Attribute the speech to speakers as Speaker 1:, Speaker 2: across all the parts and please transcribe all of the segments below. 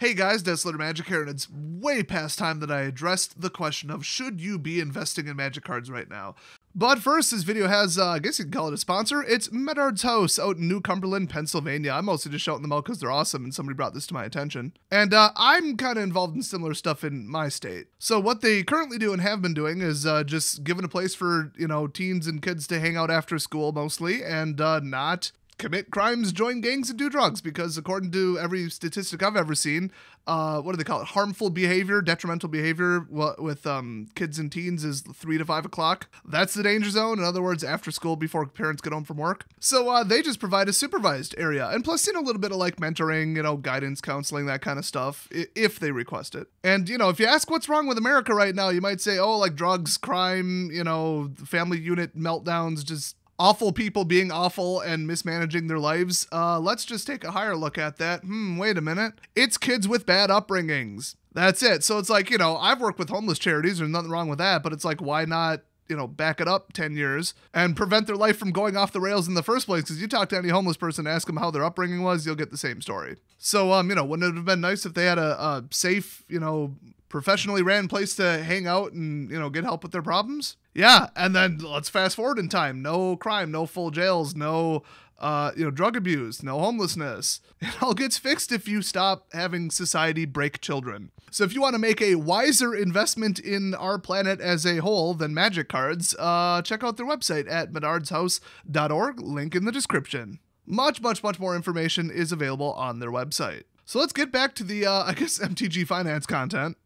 Speaker 1: Hey guys, Desolator Magic here, and it's way past time that I addressed the question of should you be investing in magic cards right now? But first, this video has, uh, I guess you can call it a sponsor. It's Medard's House out in New Cumberland, Pennsylvania. I'm mostly just shouting them out because they're awesome and somebody brought this to my attention. And uh, I'm kind of involved in similar stuff in my state. So what they currently do and have been doing is uh, just giving a place for, you know, teens and kids to hang out after school mostly and uh, not commit crimes, join gangs, and do drugs. Because according to every statistic I've ever seen, uh, what do they call it? Harmful behavior, detrimental behavior with um, kids and teens is three to five o'clock. That's the danger zone. In other words, after school before parents get home from work. So uh, they just provide a supervised area, and plus you know a little bit of like mentoring, you know, guidance, counseling, that kind of stuff, if they request it. And you know, if you ask what's wrong with America right now, you might say, oh, like drugs, crime, you know, family unit meltdowns, just awful people being awful and mismanaging their lives, uh, let's just take a higher look at that. Hmm, wait a minute. It's kids with bad upbringings. That's it. So it's like, you know, I've worked with homeless charities. There's nothing wrong with that, but it's like, why not? You know, back it up 10 years and prevent their life from going off the rails in the first place. Because you talk to any homeless person, ask them how their upbringing was, you'll get the same story. So, um, you know, wouldn't it have been nice if they had a, a safe, you know, professionally ran place to hang out and you know get help with their problems yeah and then let's fast forward in time no crime no full jails no uh, you know drug abuse no homelessness it all gets fixed if you stop having society break children so if you want to make a wiser investment in our planet as a whole than magic cards uh, check out their website at medardshouse.org link in the description much much much more information is available on their website so let's get back to the uh, i guess mtg finance content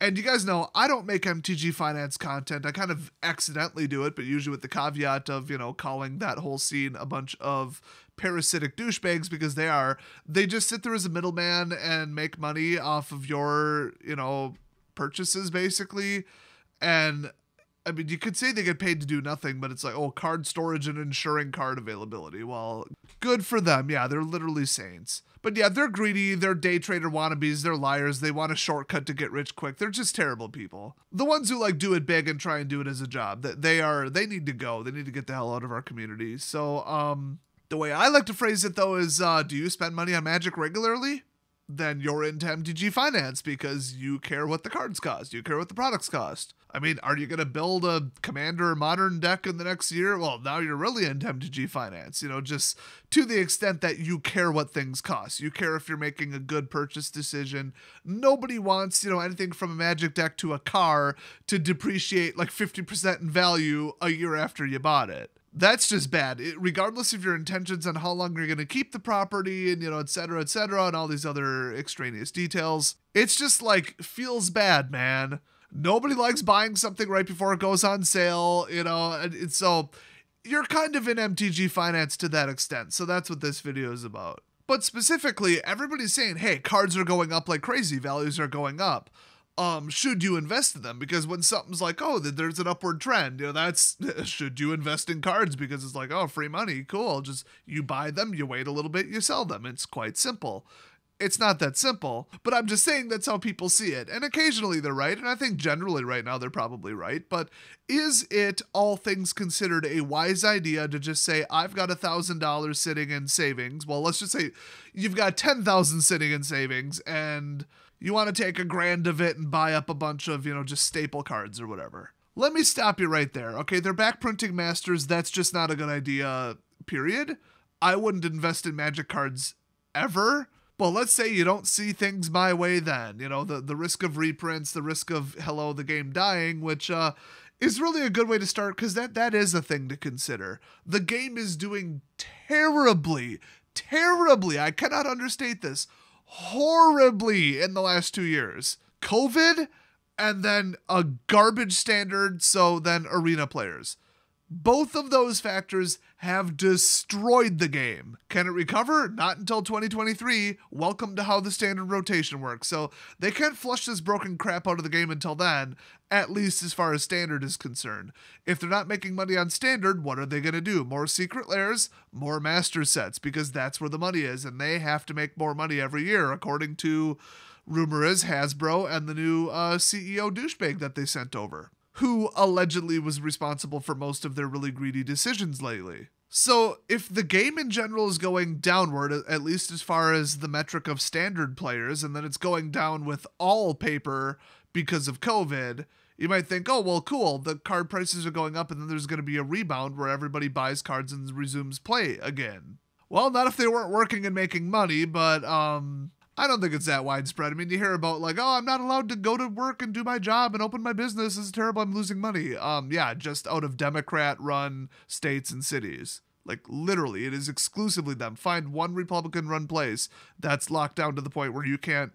Speaker 1: and you guys know I don't make MTG finance content. I kind of accidentally do it, but usually with the caveat of, you know, calling that whole scene a bunch of parasitic douchebags because they are. They just sit there as a middleman and make money off of your, you know, purchases basically. And I mean, you could say they get paid to do nothing, but it's like, oh, card storage and ensuring card availability. Well, good for them. Yeah, they're literally saints. But yeah, they're greedy, they're day trader wannabes, they're liars, they want a shortcut to get rich quick. They're just terrible people. The ones who like do it big and try and do it as a job, that they are they need to go. They need to get the hell out of our community. So, um the way I like to phrase it though is uh do you spend money on magic regularly? Then you're into MTG finance because you care what the cards cost, you care what the products cost. I mean, are you going to build a Commander Modern deck in the next year? Well, now you're really into MTG finance, you know, just to the extent that you care what things cost. You care if you're making a good purchase decision. Nobody wants, you know, anything from a magic deck to a car to depreciate like 50% in value a year after you bought it that's just bad it, regardless of your intentions on how long you're going to keep the property and you know et cetera et cetera and all these other extraneous details it's just like feels bad man Nobody likes buying something right before it goes on sale, you know, and, so you're kind of in MTG finance to that extent. So that's what this video is about. But specifically, everybody's saying, hey, cards are going up like crazy, values are going up. Um, should you invest in them? Because when something's like, oh, there's an upward trend, you know, that's should you invest in cards? Because it's like, oh, free money, cool. Just you buy them, you wait a little bit, you sell them. It's quite simple. It's not that simple, but I'm just saying that's how people see it. And occasionally they're right, and I think generally right now they're probably right. But is it, all things considered, a wise idea to just say, I've got a $1,000 sitting in savings? Well, let's just say you've got 10000 sitting in savings, and you want to take a grand of it and buy up a bunch of, you know, just staple cards or whatever. Let me stop you right there. Okay, they're back printing masters. That's just not a good idea, period. I wouldn't invest in magic cards ever well, let's say you don't see things my way then. You know, the, the risk of reprints, the risk of hello, the game dying, which uh, is really a good way to start because that, that is a thing to consider. The game is doing terribly, terribly, I cannot understate this, horribly in the last two years. COVID and then a garbage standard, so then arena players. Both of those factors have destroyed the game. Can it recover? Not until 2023. Welcome to how the standard rotation works. So they can't flush this broken crap out of the game until then, at least as far as standard is concerned. If they're not making money on standard, what are they going to do? More secret layers, more master sets, because that's where the money is, and they have to make more money every year, according to rumor is Hasbro and the new uh, CEO douchebag that they sent over who allegedly was responsible for most of their really greedy decisions lately. So, if the game in general is going downward, at least as far as the metric of standard players, and then it's going down with all paper because of COVID, you might think, oh, well, cool, the card prices are going up, and then there's going to be a rebound where everybody buys cards and resumes play again. Well, not if they weren't working and making money, but um, I don't think it's that widespread. I mean, you hear about like, oh, I'm not allowed to go to work and do my job and open my business. It's is terrible. I'm losing money. Um, yeah, just out of Democrat-run states and cities. Like literally, it is exclusively them. Find one Republican-run place that's locked down to the point where you can't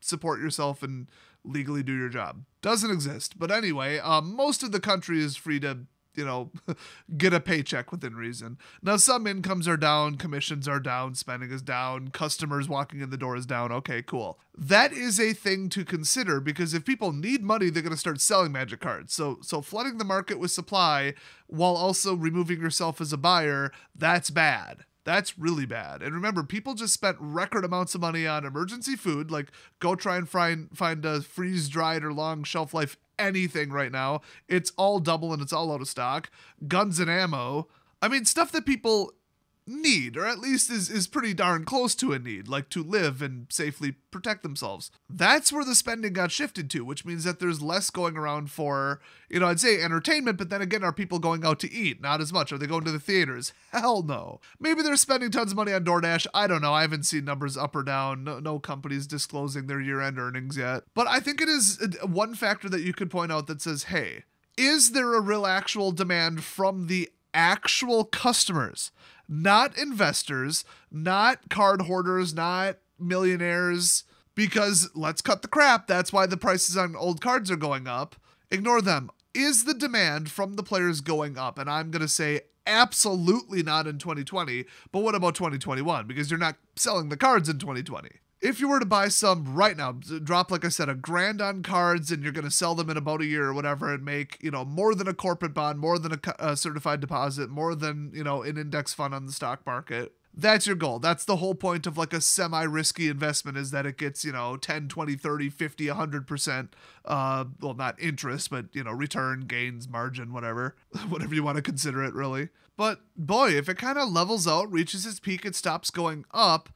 Speaker 1: support yourself and legally do your job. Doesn't exist. But anyway, um, most of the country is free to you know, get a paycheck within reason. Now, some incomes are down, commissions are down, spending is down, customers walking in the door is down. Okay, cool. That is a thing to consider because if people need money, they're going to start selling magic cards. So, so flooding the market with supply while also removing yourself as a buyer, that's bad. That's really bad. And remember, people just spent record amounts of money on emergency food. Like, go try and find find a freeze dried or long shelf life anything right now. It's all double and it's all out of stock. Guns and ammo. I mean, stuff that people need, or at least is, is pretty darn close to a need, like to live and safely protect themselves. That's where the spending got shifted to, which means that there's less going around for, you know, I'd say entertainment, but then again, are people going out to eat? Not as much. Are they going to the theaters? Hell no. Maybe they're spending tons of money on DoorDash. I don't know. I haven't seen numbers up or down. No, no companies disclosing their year end earnings yet. But I think it is uh, one factor that you could point out that says, hey, is there a real actual demand from the actual customers? not investors, not card hoarders, not millionaires, because let's cut the crap. That's why the prices on old cards are going up. Ignore them. Is the demand from the players going up? And I'm going to say absolutely not in 2020, but what about 2021? Because you're not selling the cards in 2020 if you were to buy some right now, drop, like I said, a grand on cards and you're going to sell them in about a year or whatever and make, you know, more than a corporate bond, more than a, a certified deposit, more than, you know, an index fund on the stock market, that's your goal. That's the whole point of like a semi risky investment is that it gets, you know, 10, 20, 30, 50, 100%, uh, well, not interest, but, you know, return, gains, margin, whatever, whatever you want to consider it really. But boy, if it kind of levels out, reaches its peak, it stops going up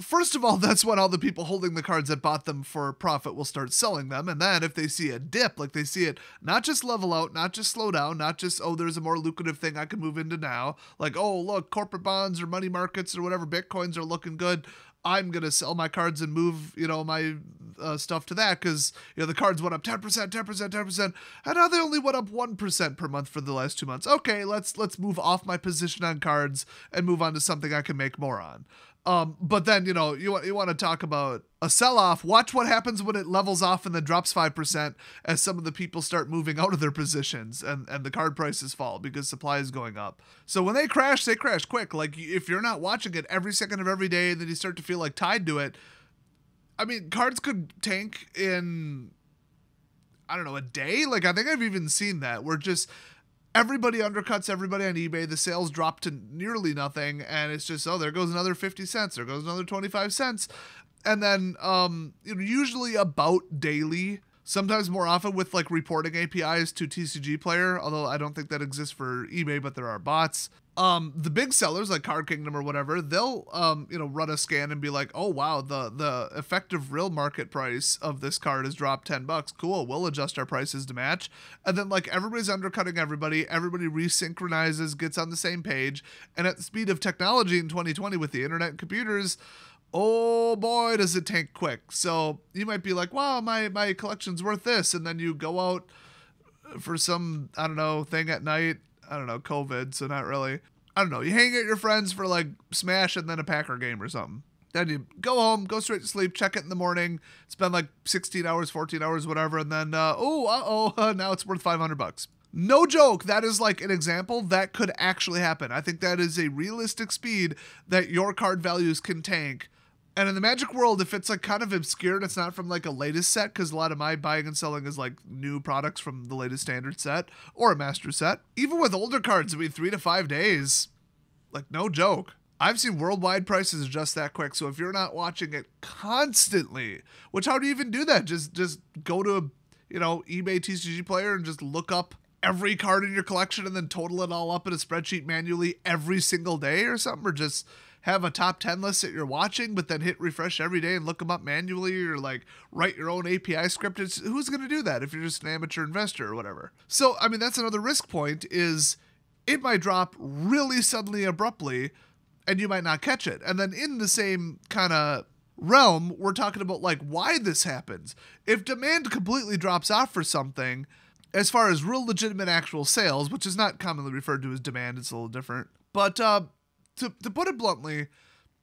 Speaker 1: First of all, that's when all the people holding the cards that bought them for profit will start selling them. And then if they see a dip, like they see it not just level out, not just slow down, not just, oh, there's a more lucrative thing I can move into now, like, oh, look, corporate bonds or money markets or whatever, bitcoins are looking good. I'm gonna sell my cards and move, you know, my uh, stuff to that because you know the cards went up 10%, 10%, 10%, and now they only went up 1% per month for the last two months. Okay, let's let's move off my position on cards and move on to something I can make more on. Um, but then you know you you want to talk about a sell off. Watch what happens when it levels off and then drops five percent as some of the people start moving out of their positions and and the card prices fall because supply is going up. So when they crash, they crash quick. Like if you're not watching it every second of every day, then you start to feel like tied to it. I mean, cards could tank in I don't know a day. Like I think I've even seen that where just everybody undercuts everybody on eBay. The sales drop to nearly nothing, and it's just oh, there goes another fifty cents, there goes another twenty five cents, and then um, usually about daily. Sometimes more often with like reporting APIs to TCG Player, although I don't think that exists for eBay, but there are bots um, the big sellers like Card Kingdom or whatever, they'll um, you know run a scan and be like, oh wow, the the effective real market price of this card has dropped ten bucks. Cool, we'll adjust our prices to match. And then like everybody's undercutting everybody, everybody resynchronizes, gets on the same page, and at the speed of technology in 2020 with the internet and computers. Oh boy, does it tank quick. So you might be like, wow, my, my collection's worth this. And then you go out for some, I don't know, thing at night I don't know, COVID, so not really. I don't know. You hang out your friends for like Smash and then a Packer game or something. Then you go home, go straight to sleep, check it in the morning, spend like 16 hours, 14 hours, whatever, and then, uh, oh, uh oh, now it's worth 500 bucks. No joke, that is like an example that could actually happen. I think that is a realistic speed that your card values can tank and in the Magic world, if it's like kind of obscure and it's not from like a latest set, because a lot of my buying and selling is like new products from the latest standard set or a master set, even with older cards, it it'd be three to five days, like no joke. I've seen worldwide prices adjust that quick. So if you're not watching it constantly, which how do you even do that? Just just go to a you know eBay TCG player and just look up every card in your collection and then total it all up in a spreadsheet manually every single day or something, or just have a top 10 list that you're watching, but then hit refresh every day and look them up manually or like write your own API script. It's, who's going to do that if you're just an amateur investor or whatever? So, I mean, that's another risk point is it might drop really suddenly, abruptly, and you might not catch it. And then in the same kind of realm, we're talking about like why this happens. If demand completely drops off for something, as far as real legitimate actual sales, which is not commonly referred to as demand, it's a little different. But uh, to, to put it bluntly,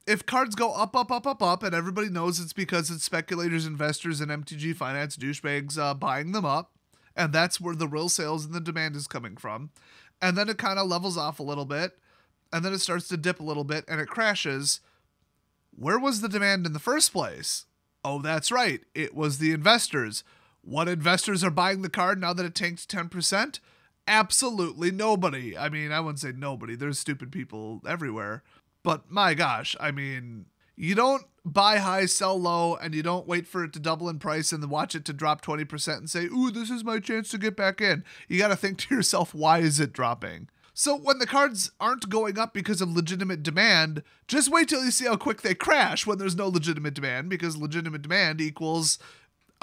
Speaker 1: if cards go up, up, up, up, up, and everybody knows it's because it's speculators, investors, and MTG finance douchebags uh, buying them up, and that's where the real sales and the demand is coming from, and then it kind of levels off a little bit, and then it starts to dip a little bit, and it crashes. Where was the demand in the first place? Oh, that's right, it was the investors. What investors are buying the card now that it tanked 10%? absolutely nobody. I mean, I wouldn't say nobody. There's stupid people everywhere. But my gosh, I mean, you don't buy high, sell low, and you don't wait for it to double in price and then watch it to drop 20% and say, ooh, this is my chance to get back in. You got to think to yourself, why is it dropping? So when the cards aren't going up because of legitimate demand, just wait till you see how quick they crash when there's no legitimate demand because legitimate demand equals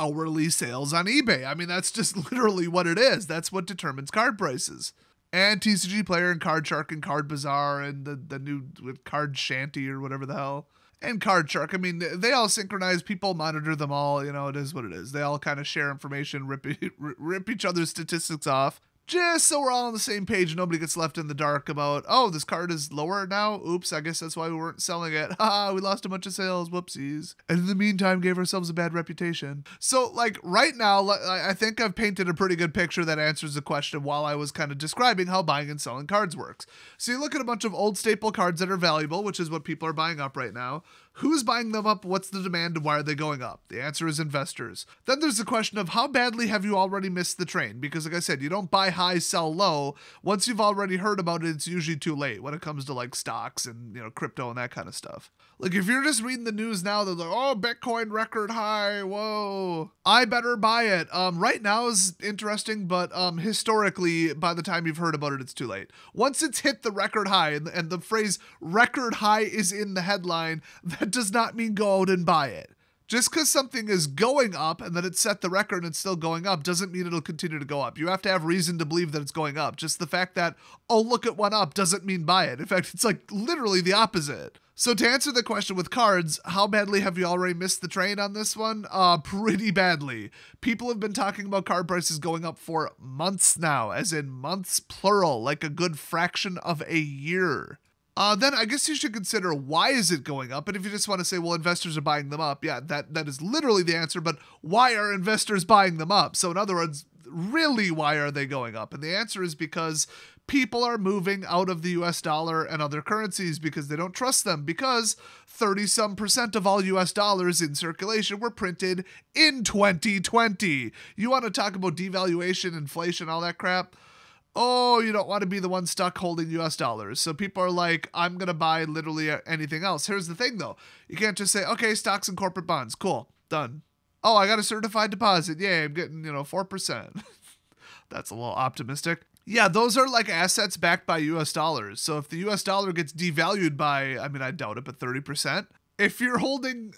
Speaker 1: hourly sales on eBay. I mean, that's just literally what it is. That's what determines card prices. And TCG Player and Card Shark and Card Bazaar and the, the new Card Shanty or whatever the hell. And Card Shark. I mean, they all synchronize. People monitor them all. You know, it is what it is. They all kind of share information, rip, rip each other's statistics off just so we're all on the same page. Nobody gets left in the dark about, oh, this card is lower now. Oops, I guess that's why we weren't selling it. Haha, we lost a bunch of sales. Whoopsies. And in the meantime, gave ourselves a bad reputation. So, like, right now, I think I've painted a pretty good picture that answers the question while I was kind of describing how buying and selling cards works. So, you look at a bunch of old staple cards that are valuable, which is what people are buying up right now. Who's buying them up? What's the demand? why are they going up? The answer is investors. Then there's the question of how badly have you already missed the train? Because, like I said, you don't buy high, sell low. Once you've already heard about it, it's usually too late when it comes to like stocks and, you know, crypto and that kind of stuff. Like, if you're just reading the news now, they're like, oh, Bitcoin record high. Whoa. I better buy it. Um, right now is interesting, but um, historically, by the time you've heard about it, it's too late. Once it's hit the record high, and, and the phrase record high is in the headline, that does not mean go out and buy it. Just because something is going up and that it set the record and it's still going up doesn't mean it'll continue to go up. You have to have reason to believe that it's going up. Just the fact that, oh, look, it went up doesn't mean buy it. In fact, it's like literally the opposite. So to answer the question with cards, how badly have you already missed the train on this one? Uh, pretty badly. People have been talking about card prices going up for months now, as in months plural, like a good fraction of a year. Uh, then I guess you should consider why is it going up. And if you just want to say, well, investors are buying them up, yeah, that that is literally the answer. But why are investors buying them up? So in other words, really, why are they going up? And the answer is because people are moving out of the US dollar and other currencies because they don't trust them because 30 some percent of all US dollars in circulation were printed in 2020. You want to talk about devaluation, inflation, all that crap? oh, you don't want to be the one stuck holding US dollars. So people are like, I'm going to buy literally uh, anything else. Here's the thing though you can't just say, okay, stocks and corporate bonds, cool, done. Oh, I got a certified deposit. Yay, I'm getting, you know, 4%. That's a little optimistic. Yeah, those are like assets backed by US dollars. So if the US dollar gets devalued by, I mean, I doubt it, but 30%, if you're holding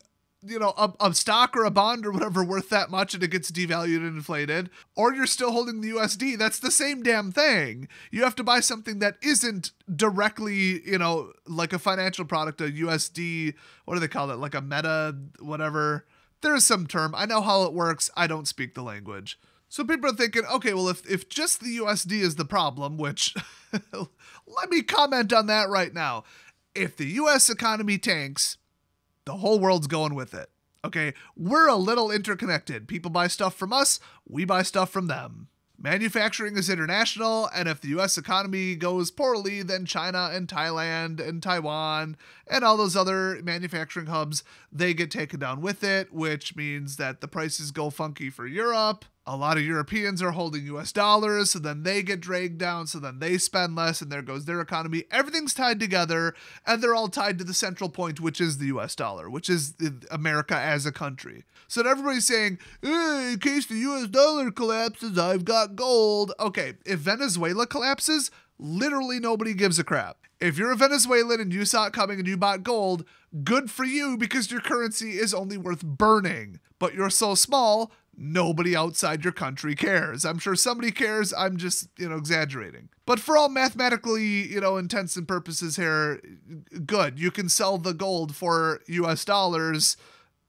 Speaker 1: you know a, a, stock or a bond or whatever worth that much and it gets devalued and inflated or you're still holding the usd that's the same damn thing you have to buy something that isn't directly you know like a financial product a usd what do they call it like a meta whatever there's some term i know how it works i don't speak the language so people are thinking okay well if, if just the usd is the problem which let me comment on that right now if the us economy tanks the whole world's going with it. Okay, we're a little interconnected. People buy stuff from us, we buy stuff from them. Manufacturing is international, and if the US economy goes poorly, then China and Thailand and Taiwan and all those other manufacturing hubs, they get taken down with it, which means that the prices go funky for Europe a lot of Europeans are holding US dollars, so then they get dragged down, so then they spend less, and there goes their economy. Everything's tied together, and they're all tied to the central point, which is the US dollar, which is America as a country. So everybody's saying, hey, eh, in case the US dollar collapses, I've got gold. Okay, if Venezuela collapses, literally nobody gives a crap. If you're a Venezuelan and you saw it coming and you bought gold, good for you because your currency is only worth burning. But you're so small nobody outside your country cares. I'm sure somebody cares. I'm just, you know, exaggerating. But for all mathematically, you know, intents and purposes here, good. You can sell the gold for US dollars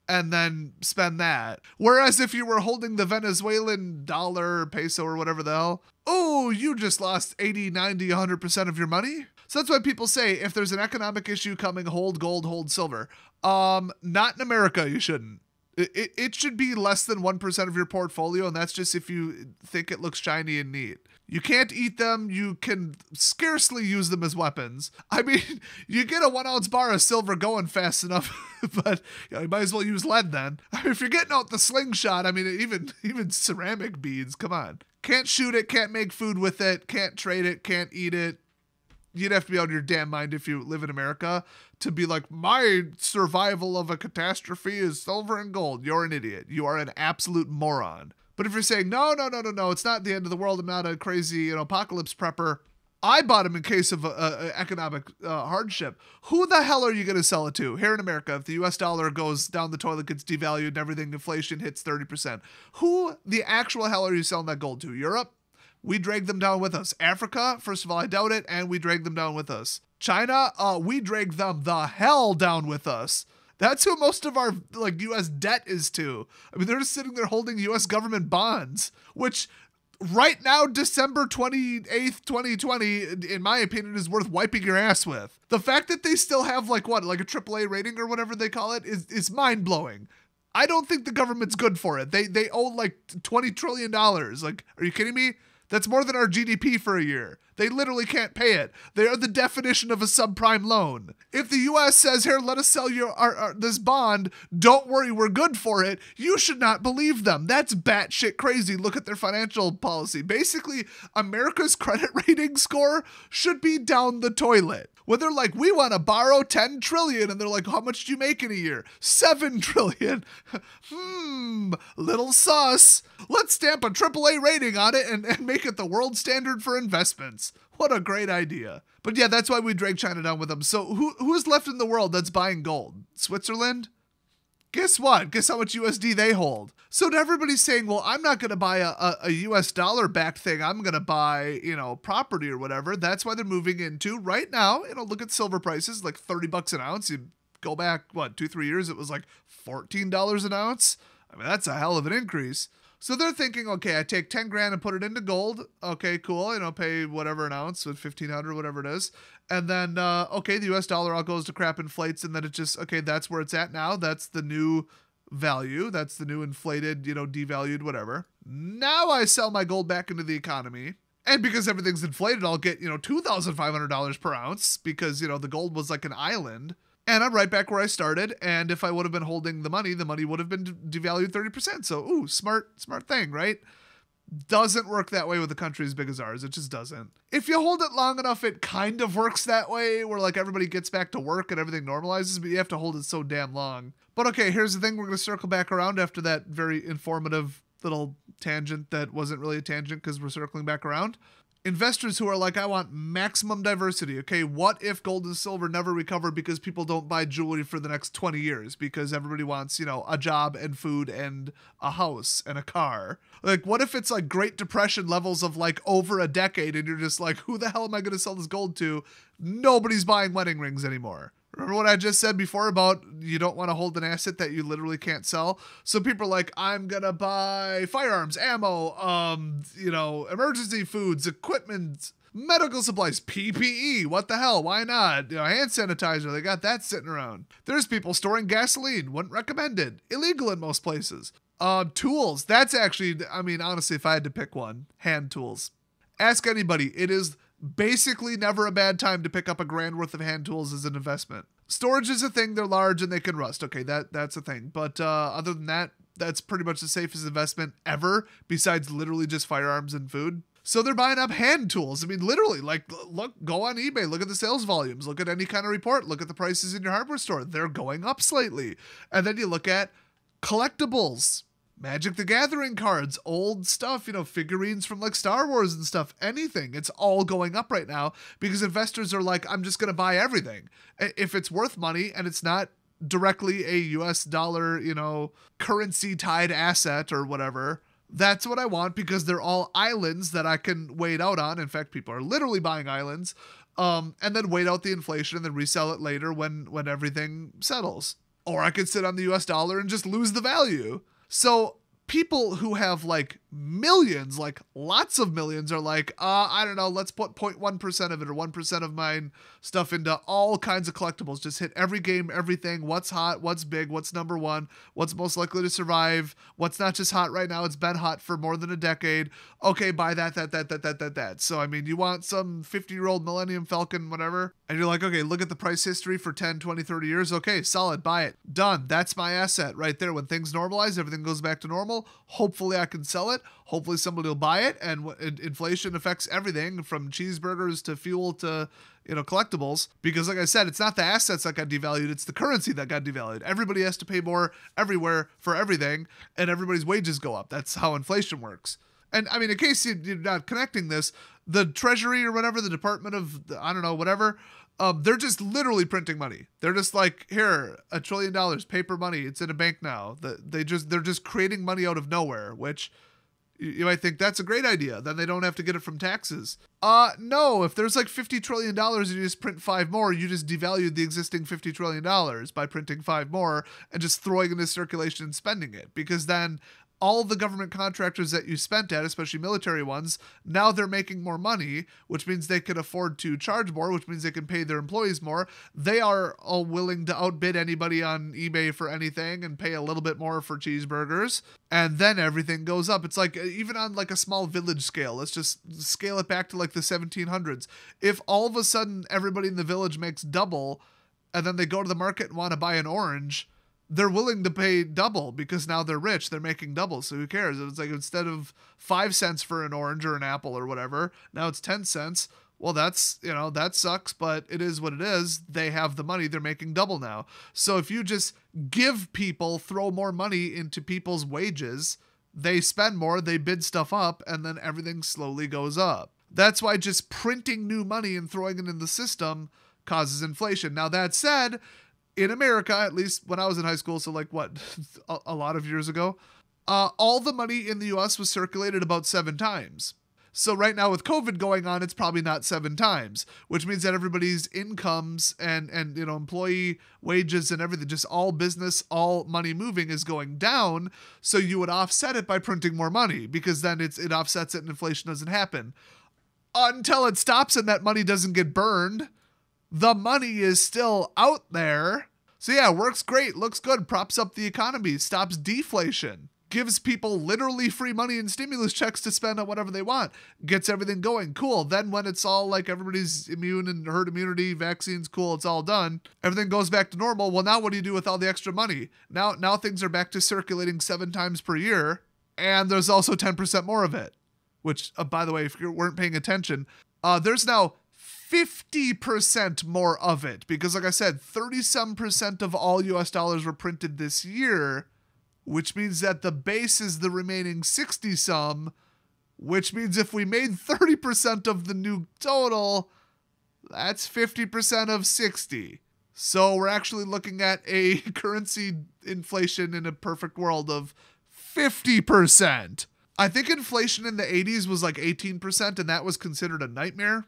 Speaker 1: and then spend that. Whereas if you were holding the Venezuelan dollar, peso, or whatever the hell, oh, you just lost 80, 90, 100% of your money. So that's why people say if there's an economic issue coming, hold gold, hold silver. Um, not in America, you shouldn't. It, it should be less than 1% of your portfolio, and that's just if you think it looks shiny and neat. You can't eat them. You can scarcely use them as weapons. I mean, you get a one ounce bar of silver going fast enough, but you, know, you might as well use lead then. I mean, if you're getting out the slingshot, I mean, even even ceramic beads, come on. Can't shoot it, can't make food with it, can't trade it, can't eat it, you'd have to be out of your damn mind if you live in America to be like, my survival of a catastrophe is silver and gold. You're an idiot. You are an absolute moron. But if you're saying, no, no, no, no, no, it's not the end of the world. I'm not a crazy you know, apocalypse prepper. I bought them in case of uh, economic uh, hardship. Who the hell are you going to sell it to here in America if the U.S. dollar goes down the toilet, gets devalued, and everything, inflation hits 30%? Who the actual hell are you selling that gold to? Europe? we dragged them down with us. Africa, first of all, I doubt it, and we dragged them down with us. China, uh, we dragged them the hell down with us. That's who most of our like U.S. debt is to. I mean, they're just sitting there holding U.S. government bonds, which right now, December 28th, 2020, in my opinion, is worth wiping your ass with. The fact that they still have like what, like a AAA rating or whatever they call it is, is mind blowing. I don't think the government's good for it. They they owe like 20 trillion dollars. Like, are you kidding me? That's more than our GDP for a year. They literally can't pay it. They are the definition of a subprime loan. If the US says, here, let us sell your our, our, this bond, don't worry, we're good for it, you should not believe them. That's batshit crazy. Look at their financial policy. Basically, America's credit rating score should be down the toilet. When they're like, we want to borrow 10 trillion, and they're like, how much do you make in a year? 7 trillion. hmm, little sus. Let's stamp a AAA rating on it and, and make it the world standard for investments. What a great idea. But yeah, that's why we drag China down with them. So who who's left in the world that's buying gold? Switzerland? Guess what? Guess how much USD they hold. So to everybody saying, well, I'm not going to buy a, a, a US dollar backed thing. I'm going to buy, you know, property or whatever. That's why they're moving into right now. You know, look at silver prices, like 30 bucks an ounce. You go back, what, two, three years, it was like $14 an ounce. I mean, that's a hell of an increase. So they're thinking, okay, I take 10 grand and put it into gold. Okay, cool. You know, pay whatever an ounce with 1500, whatever it is. And then, uh, okay, the US dollar all goes to crap, inflates, and then it just, okay, that's where it's at now. That's the new value. That's the new inflated, you know, devalued, whatever. Now I sell my gold back into the economy. And because everything's inflated, I'll get, you know, $2,500 per ounce because, you know, the gold was like an island. And I'm right back where I started. And if I would have been holding the money, the money would have been devalued 30%. So, ooh, smart, smart thing, right? Doesn't work that way with a country as big as ours. It just doesn't. If you hold it long enough, it kind of works that way, where like everybody gets back to work and everything normalizes, but you have to hold it so damn long. But okay, here's the thing we're going to circle back around after that very informative little tangent that wasn't really a tangent because we're circling back around investors who are like, I want maximum diversity. Okay, what if gold and silver never recover because people don't buy jewelry for the next 20 years because everybody wants, you know, a job and food and a house and a car? Like, what if it's like Great Depression levels of like over a decade and you're just like, who the hell am I going to sell this gold to? Nobody's buying wedding rings anymore. Remember what I just said before about you don't want to hold an asset that you literally can't sell? So people are like, I'm going to buy firearms, ammo, um, you know, emergency foods, equipment, medical supplies, PPE. What the hell? Why not? You know, hand sanitizer. They got that sitting around. There's people storing gasoline. Wouldn't recommend it. Illegal in most places. Um, tools. That's actually, I mean, honestly, if I had to pick one, hand tools. Ask anybody. It is basically never a bad time to pick up a grand worth of hand tools as an investment. Storage is a thing, they're large and they can rust. Okay, that that's a thing. But uh, other than that, that's pretty much the safest investment ever, besides literally just firearms and food. So they're buying up hand tools. I mean, literally, like, look, go on eBay, look at the sales volumes, look at any kind of report, look at the prices in your hardware store. They're going up slightly. And then you look at collectibles Magic the Gathering cards, old stuff, you know, figurines from like Star Wars and stuff, anything. It's all going up right now because investors are like, I'm just going to buy everything. If it's worth money and it's not directly a US dollar, you know, currency tied asset or whatever, that's what I want because they're all islands that I can wait out on. In fact, people are literally buying islands um, and then wait out the inflation and then resell it later when when everything settles. Or I could sit on the US dollar and just lose the value. So people who have like millions, like lots of millions, are like, uh, I don't know, let's put 0.1% of it or 1% of mine stuff into all kinds of collectibles. Just hit every game, everything, what's hot, what's big, what's number one, what's most likely to survive, what's not just hot right now, it's been hot for more than a decade. Okay, buy that, that, that, that, that, that, that. So, I mean, you want some 50 year old Millennium Falcon, whatever, and you're like, okay, look at the price history for 10, 20, 30 years. Okay, solid, buy it. Done. That's my asset right there. When things normalize, everything goes back to normal. Hopefully, I can sell it. Hopefully, somebody will buy it. And w- inflation affects everything from cheeseburgers to fuel to you know collectibles. Because, like I said, it's not the assets that got devalued; it's the currency that got devalued. Everybody has to pay more everywhere for everything, and everybody's wages go up. That's how inflation works. And I mean, in case you're not connecting this, the Treasury or whatever, the Department of I don't know whatever. Um, they're just literally printing money. They're just like here, a trillion dollars, paper money. It's in a bank now. The, they just they're just creating money out of nowhere, which you might think that's a great idea. Then they don't have to get it from taxes. Uh, no, if there's like $50 trillion and you just print five more, you just devalued the existing $50 trillion by printing five more and just throwing into circulation and spending it because then all the government contractors that you spent at, especially military ones, now they're making more money, which means they can afford to charge more, which means they can pay their employees more. They are all willing to outbid anybody on eBay for anything and pay a little bit more for cheeseburgers. And then everything goes up. It's like uh, even on like a small village scale. Let's just scale it back to like the 1700s. If all of a sudden everybody in the village makes double and then they go to the market and want to buy an orange, they're willing to pay double because now they're rich. They're making double. So who cares? It's like instead of five cents for an orange or an apple or whatever, now it's 10 cents. Well, that's, you know, that sucks, but it is what it is. They have the money. They're making double now. So if you just give people, throw more money into people's wages, they spend more, they bid stuff up, and then everything slowly goes up. That's why just printing new money and throwing it in the system causes inflation. Now, that said, in America, at least when I was in high school, so like what, a, a lot of years ago, uh, all the money in the US was circulated about seven times. So right now with COVID going on, it's probably not seven times, which means that everybody's incomes and and you know employee wages and everything, just all business, all money moving is going down. So you would offset it by printing more money because then it's it offsets it and inflation doesn't happen until it stops and that money doesn't get burned the money is still out there. So yeah, works great, looks good, props up the economy, stops deflation, gives people literally free money and stimulus checks to spend on whatever they want, gets everything going, cool. Then when it's all like everybody's immune and herd immunity, vaccines, cool, it's all done, everything goes back to normal. Well, now what do you do with all the extra money? Now now things are back to circulating seven times per year, and there's also 10% more of it. Which, uh, by the way, if you weren't paying attention, uh, there's now 50% more of it because like I said 37% of all US dollars were printed this year which means that the base is the remaining 60 some which means if we made 30% of the new total that's 50% of 60 so we're actually looking at a currency inflation in a perfect world of 50%. I think inflation in the 80s was like 18%, and that was considered a nightmare.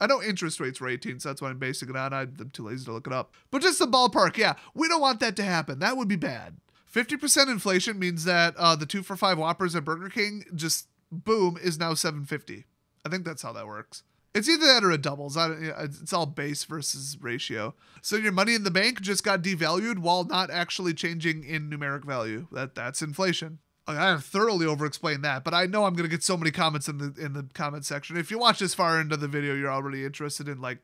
Speaker 1: I know interest rates were 18, so that's why I'm basing it on. I'm too lazy to look it up. But just the ballpark, yeah. We don't want that to happen. That would be bad. 50% inflation means that uh, the two for five Whoppers at Burger King just boom is now 750. I think that's how that works. It's either that or it doubles. I don't, it's all base versus ratio. So your money in the bank just got devalued while not actually changing in numeric value. That that's inflation. I have thoroughly over-explained that, but I know I'm gonna get so many comments in the in the comment section. If you watch this far into the video, you're already interested in like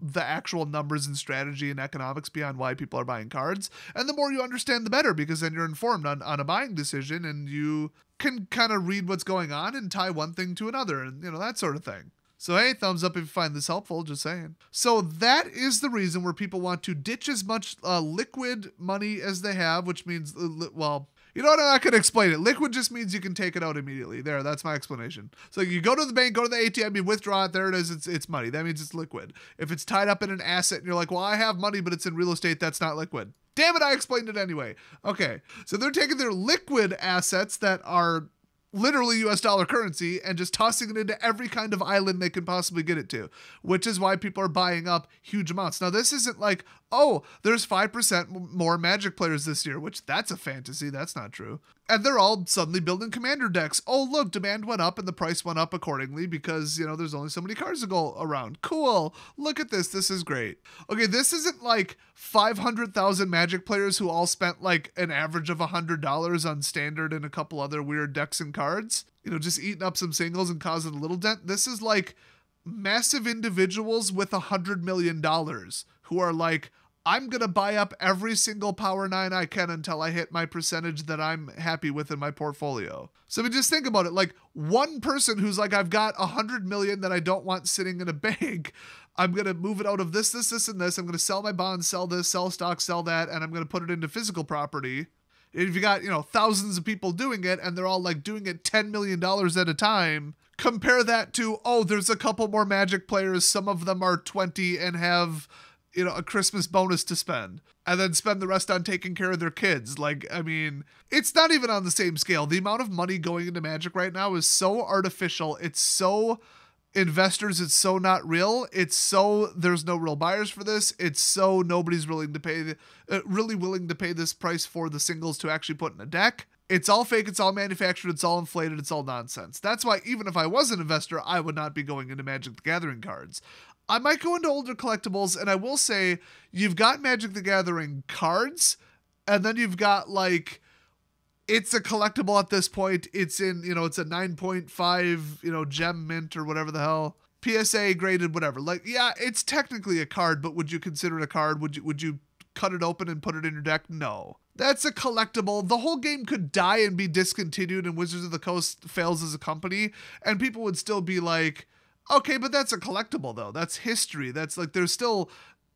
Speaker 1: the actual numbers and strategy and economics beyond why people are buying cards. And the more you understand, the better, because then you're informed on, on a buying decision and you can kind of read what's going on and tie one thing to another and, you know, that sort of thing. So, hey, thumbs up if you find this helpful, just saying. So, that is the reason where people want to ditch as much uh, liquid money as they have, which means, uh, well, you know what? I'm not going to explain it. Liquid just means you can take it out immediately. There, that's my explanation. So you go to the bank, go to the ATM, you withdraw it. There it is. It's it's money. That means it's liquid. If it's tied up in an asset and you're like, well, I have money, but it's in real estate, that's not liquid. Damn it, I explained it anyway. Okay. So they're taking their liquid assets that are literally US dollar currency and just tossing it into every kind of island they can possibly get it to, which is why people are buying up huge amounts. Now, this isn't like, oh, there's 5% more Magic players this year, which that's a fantasy. That's not true. And they're all suddenly building commander decks. Oh, look, demand went up and the price went up accordingly because, you know, there's only so many cards to go around. Cool. Look at this. This is great. Okay, this isn't like 500,000 Magic players who all spent like an average of $100 on standard and a couple other weird decks and cards, you know, just eating up some singles and causing a little dent. This is like massive individuals with a $100 million who are like, I'm going to buy up every single Power 9 I can until I hit my percentage that I'm happy with in my portfolio. So if you just think about it. Like one person who's like, I've got 100 million that I don't want sitting in a bank. I'm going to move it out of this, this, this, and this. I'm going to sell my bonds, sell this, sell stock, sell that, and I'm going to put it into physical property. If you got, you know, thousands of people doing it and they're all like doing it $10 million at a time, compare that to, oh, there's a couple more Magic players. Some of them are 20 and have you know, a Christmas bonus to spend and then spend the rest on taking care of their kids. Like, I mean, it's not even on the same scale. The amount of money going into Magic right now is so artificial. It's so investors, it's so not real. It's so there's no real buyers for this. It's so nobody's willing to pay, uh, really willing to pay this price for the singles to actually put in a deck. It's all fake, it's all manufactured, it's all inflated, it's all nonsense. That's why even if I was an investor, I would not be going into Magic the Gathering cards. I might go into older collectibles, and I will say you've got Magic the Gathering cards, and then you've got like it's a collectible at this point. It's in, you know, it's a 9.5, you know, gem mint or whatever the hell. PSA graded, whatever. Like, yeah, it's technically a card, but would you consider it a card? Would you would you cut it open and put it in your deck? No. That's a collectible. The whole game could die and be discontinued and Wizards of the Coast fails as a company, and people would still be like, Okay, but that's a collectible though. That's history. That's like there's still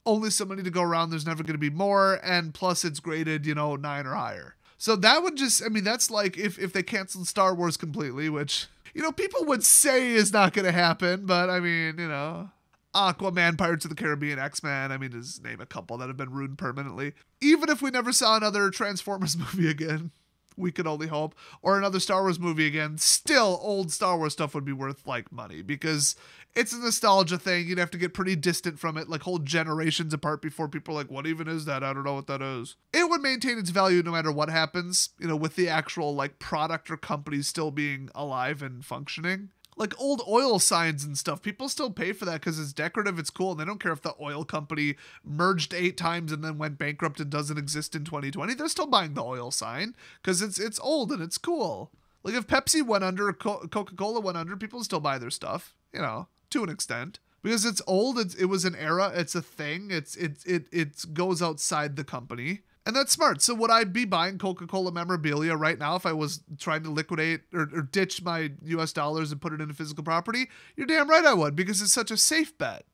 Speaker 1: only so many to go around. There's never going to be more, and plus it's graded, you know, nine or higher. So that would just, I mean, that's like if if they canceled Star Wars completely, which you know people would say is not going to happen, but I mean, you know. Aquaman, Pirates of the Caribbean, X Men. I mean, just name a couple that have been ruined permanently. Even if we never saw another Transformers movie again we could only hope, or another Star Wars movie again, still old Star Wars stuff would be worth like money because it's a nostalgia thing. You'd have to get pretty distant from it, like whole generations apart before people are like, what even is that? I don't know what that is. It would maintain its value no matter what happens, you know, with the actual like product or company still being alive and functioning like old oil signs and stuff. People still pay for that because it's decorative, it's cool, and they don't care if the oil company merged eight times and then went bankrupt and doesn't exist in 2020. They're still buying the oil sign because it's it's old and it's cool. Like if Pepsi went under, Co- Coca Cola went under, people still buy their stuff, you know, to an extent because it's old. It's, it was an era. It's a thing. It's it it it goes outside the company. And that's smart. So would I be buying Coca-Cola memorabilia right now if I was trying to liquidate or, or, ditch my US dollars and put it into physical property? You're damn right I would, because it's such a safe bet.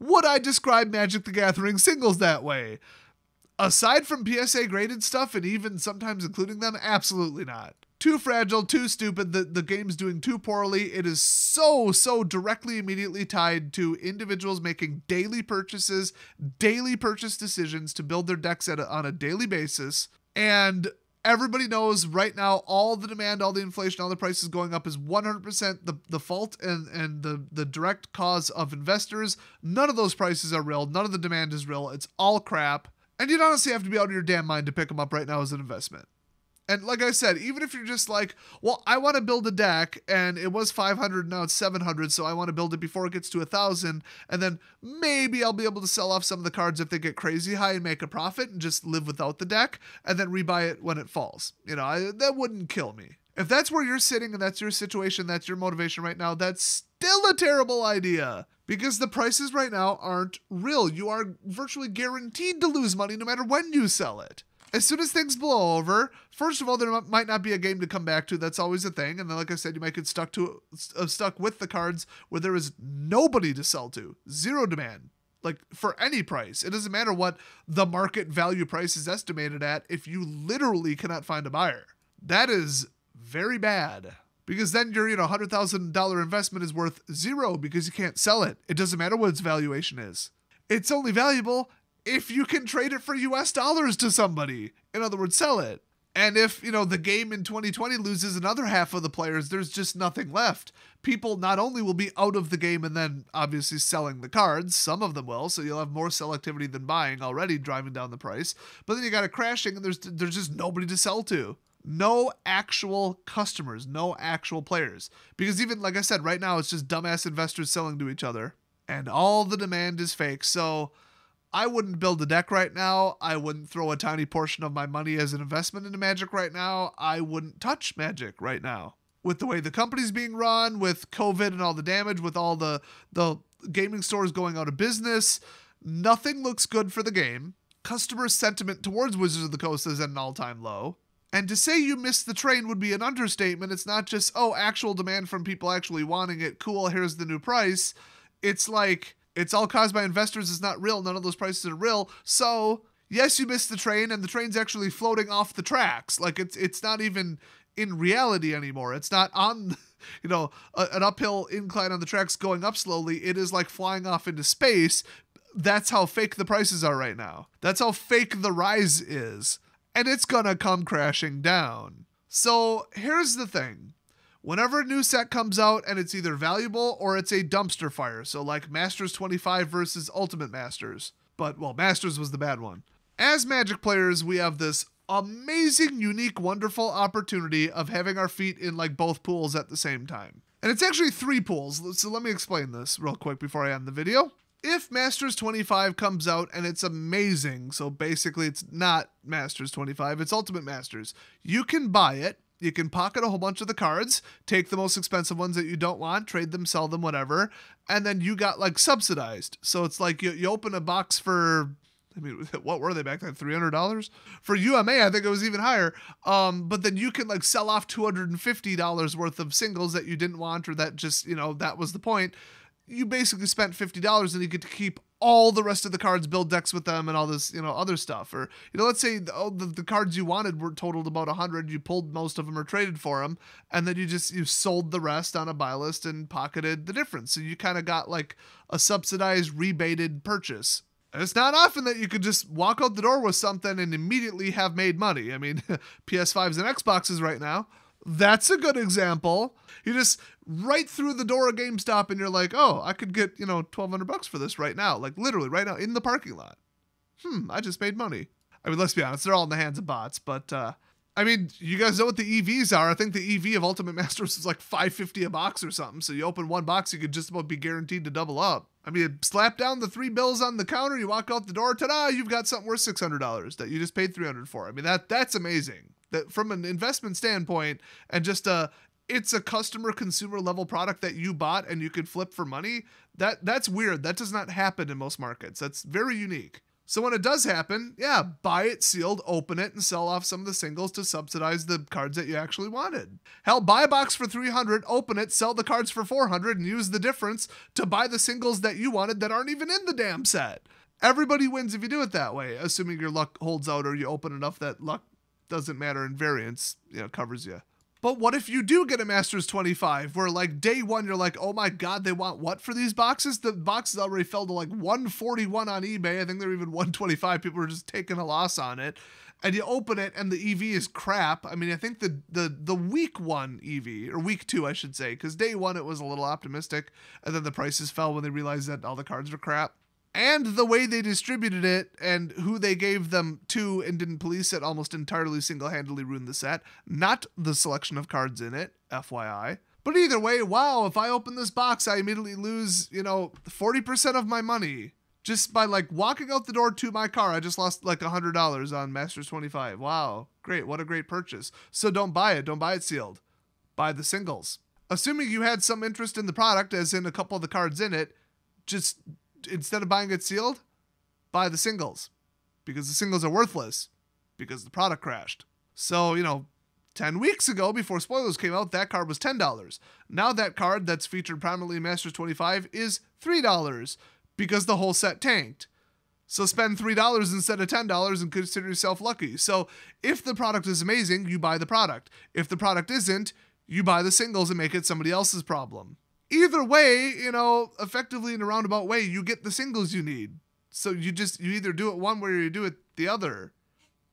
Speaker 1: Would I describe Magic the Gathering singles that way? Aside from PSA graded stuff and even sometimes including them, absolutely not too fragile, too stupid. The, the game's doing too poorly. It is so, so directly, immediately tied to individuals making daily purchases, daily purchase decisions to build their decks at a, on a daily basis. And everybody knows right now all the demand, all the inflation, all the prices going up is 100% the, the fault and, and the, the direct cause of investors. None of those prices are real. None of the demand is real. It's all crap. And you'd honestly have to be out of your damn mind to pick them up right now as an investment. And like I said, even if you're just like, well, I want to build a deck and it was 500, now it's 700, so I want to build it before it gets to 1,000, and then maybe I'll be able to sell off some of the cards if they get crazy high and make a profit and just live without the deck and then rebuy it when it falls. You know, I, that wouldn't kill me. If that's where you're sitting and that's your situation, that's your motivation right now, that's still a terrible idea because the prices right now aren't real. You are virtually guaranteed to lose money no matter when you sell it as soon as things blow over, first of all, there might not be a game to come back to. That's always a thing. And then, like I said, you might get stuck to uh, stuck with the cards where there is nobody to sell to, zero demand, like for any price. It doesn't matter what the market value price is estimated at if you literally cannot find a buyer. That is very bad because then your you know hundred thousand dollar investment is worth zero because you can't sell it. It doesn't matter what its valuation is. It's only valuable if you can trade it for US dollars to somebody. In other words, sell it. And if, you know, the game in 2020 loses another half of the players, there's just nothing left. People not only will be out of the game and then obviously selling the cards, some of them will, so you'll have more selectivity than buying already driving down the price. But then you got a crashing and there's there's just nobody to sell to. No actual customers, no actual players. Because even like I said, right now it's just dumbass investors selling to each other and all the demand is fake. So I wouldn't build a deck right now. I wouldn't throw a tiny portion of my money as an investment into Magic right now. I wouldn't touch Magic right now. With the way the company's being run, with COVID and all the damage, with all the the gaming stores going out of business, nothing looks good for the game. Customer sentiment towards Wizards of the Coast is at an all-time low. And to say you missed the train would be an understatement. It's not just, oh, actual demand from people actually wanting it. Cool, here's the new price. It's like it's all caused by investors. It's not real. None of those prices are real. So yes, you missed the train, and the train's actually floating off the tracks. Like it's it's not even in reality anymore. It's not on, you know, a, an uphill incline on the tracks going up slowly. It is like flying off into space. That's how fake the prices are right now. That's how fake the rise is. And it's gonna come crashing down. So here's the thing Whenever a new set comes out and it's either valuable or it's a dumpster fire, so like Masters 25 versus Ultimate Masters. But, well, Masters was the bad one. As Magic players, we have this amazing, unique, wonderful opportunity of having our feet in like both pools at the same time. And it's actually three pools, so let me explain this real quick before I end the video. If Masters 25 comes out and it's amazing, so basically it's not Masters 25, it's Ultimate Masters, you can buy it you can pocket a whole bunch of the cards, take the most expensive ones that you don't want, trade them, sell them, whatever, and then you got like subsidized. So it's like you, you open a box for I mean, what were they back then? Three hundred dollars for UMA. I think it was even higher. Um, but then you can like sell off two hundred and fifty dollars worth of singles that you didn't want or that just you know that was the point. You basically spent fifty dollars and you get to keep all the rest of the cards, build decks with them, and all this, you know, other stuff. Or, you know, let's say the, oh, the, the cards you wanted were totaled about 100, you pulled most of them or traded for them, and then you just, you sold the rest on a buy list and pocketed the difference. So you kind of got like a subsidized, rebated purchase. it's not often that you could just walk out the door with something and immediately have made money. I mean, PS5s and Xboxes right now. That's a good example. You just right through the door of GameStop and you're like, oh, I could get, you know, 1200 bucks for this right now. Like literally right now in the parking lot. Hmm, I just made money. I mean, let's be honest, they're all in the hands of bots, but uh, I mean, you guys know what the EVs are. I think the EV of Ultimate Masters is like 550 a box or something. So you open one box, you could just about be guaranteed to double up. I mean, slap down the three bills on the counter, you walk out the door, ta-da, you've got something worth $600 that you just paid 300 for. I mean, that that's amazing that from an investment standpoint and just a it's a customer consumer level product that you bought and you could flip for money that that's weird that does not happen in most markets that's very unique so when it does happen yeah buy it sealed open it and sell off some of the singles to subsidize the cards that you actually wanted hell buy a box for 300 open it sell the cards for 400 and use the difference to buy the singles that you wanted that aren't even in the damn set everybody wins if you do it that way assuming your luck holds out or you open enough that luck doesn't matter in variance, you know, covers you. But what if you do get a Masters 25 where like day one you're like, oh my god, they want what for these boxes? The boxes already fell to like 141 on eBay. I think they're even 125. People are just taking a loss on it. And you open it and the EV is crap. I mean, I think the the the week one EV or week two, I should say, because day one it was a little optimistic, and then the prices fell when they realized that all the cards were crap and the way they distributed it and who they gave them to and didn't police it almost entirely single handedly ruined the set. Not the selection of cards in it, FYI. But either way, wow, if I open this box, I immediately lose, you know, 40% of my money. Just by like walking out the door to my car, I just lost like $100 on Masters 25. Wow, great. What a great purchase. So don't buy it. Don't buy it sealed. Buy the singles. Assuming you had some interest in the product, as in a couple of the cards in it, just instead of buying it sealed, buy the singles because the singles are worthless because the product crashed. So, you know, 10 weeks ago, before spoilers came out, that card was $10. Now that card that's featured prominently in Masters 25 is $3 because the whole set tanked. So spend $3 instead of $10 and consider yourself lucky. So if the product is amazing, you buy the product. If the product isn't, you buy the singles and make it somebody else's problem either way, you know, effectively in a roundabout way, you get the singles you need. So you just you either do it one way or you do it the other.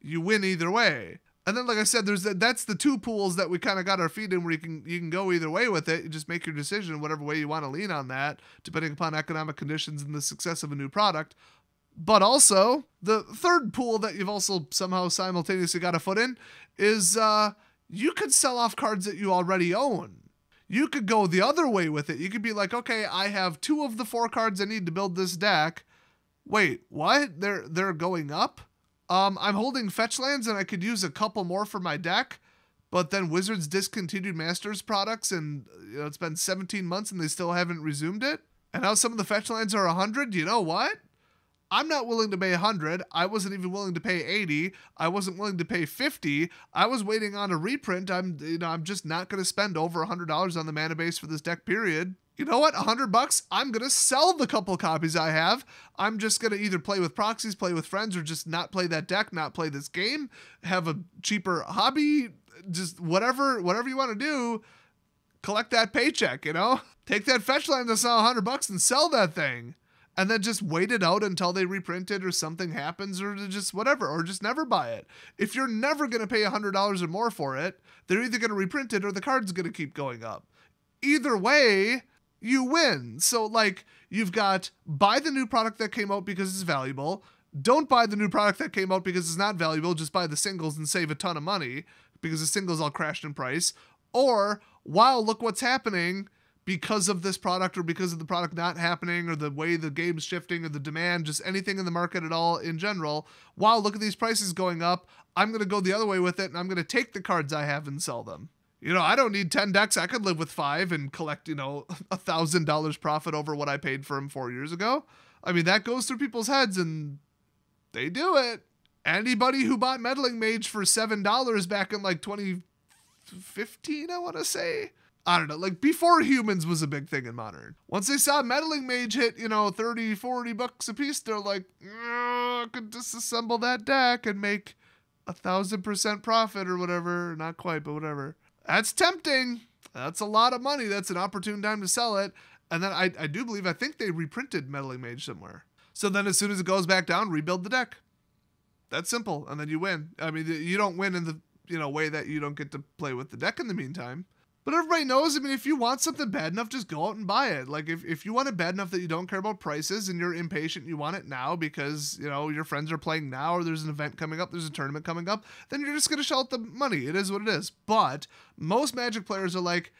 Speaker 1: You win either way. And then, like I said, there's the, that's the two pools that we kind of got our feet in, where you can you can go either way with it. You just make your decision whatever way you want to lean on that, depending upon economic conditions and the success of a new product. But also the third pool that you've also somehow simultaneously got a foot in is uh, you could sell off cards that you already own you could go the other way with it. You could be like, okay, I have two of the four cards I need to build this deck. Wait, what? They're they're going up? Um, I'm holding fetch lands and I could use a couple more for my deck, but then Wizards discontinued Masters products and you know, it's been 17 months and they still haven't resumed it. And now some of the fetch lands are 100. You know what? I'm not willing to pay 100. I wasn't even willing to pay 80. I wasn't willing to pay 50. I was waiting on a reprint. I'm you know, I'm just not going to spend over $100 on the mana base for this deck period. You know what? 100 bucks. I'm going to sell the couple copies I have. I'm just going to either play with proxies, play with friends or just not play that deck, not play this game, have a cheaper hobby, just whatever whatever you want to do collect that paycheck, you know? Take that fetch line that's a 100 bucks and sell that thing and then just wait it out until they reprint it or something happens or just whatever or just never buy it if you're never going to pay $100 or more for it they're either going to reprint it or the card's going to keep going up either way you win so like you've got buy the new product that came out because it's valuable don't buy the new product that came out because it's not valuable just buy the singles and save a ton of money because the singles all crashed in price or wow look what's happening because of this product or because of the product not happening or the way the game's shifting or the demand, just anything in the market at all in general. Wow, look at these prices going up. I'm going to go the other way with it and I'm going to take the cards I have and sell them. You know, I don't need 10 decks. I could live with five and collect, you know, a $1,000 profit over what I paid for them four years ago. I mean, that goes through people's heads and they do it. Anybody who bought Meddling Mage for $7 back in like 2015, I want to say I don't know, like before humans was a big thing in modern. Once they saw Meddling Mage hit, you know, 30, 40 bucks a piece, they're like, I could disassemble that deck and make a thousand percent profit or whatever. Not quite, but whatever. That's tempting. That's a lot of money. That's an opportune time to sell it. And then I, I do believe, I think they reprinted Meddling Mage somewhere. So then as soon as it goes back down, rebuild the deck. That's simple. And then you win. I mean, you don't win in the you know way that you don't get to play with the deck in the meantime but everybody knows, I mean, if you want something bad enough, just go out and buy it. Like, if, if you want it bad enough that you don't care about prices and you're impatient, you want it now because, you know, your friends are playing now or there's an event coming up, there's a tournament coming up, then you're just going to shell out the money. It is what it is. But most Magic players are like,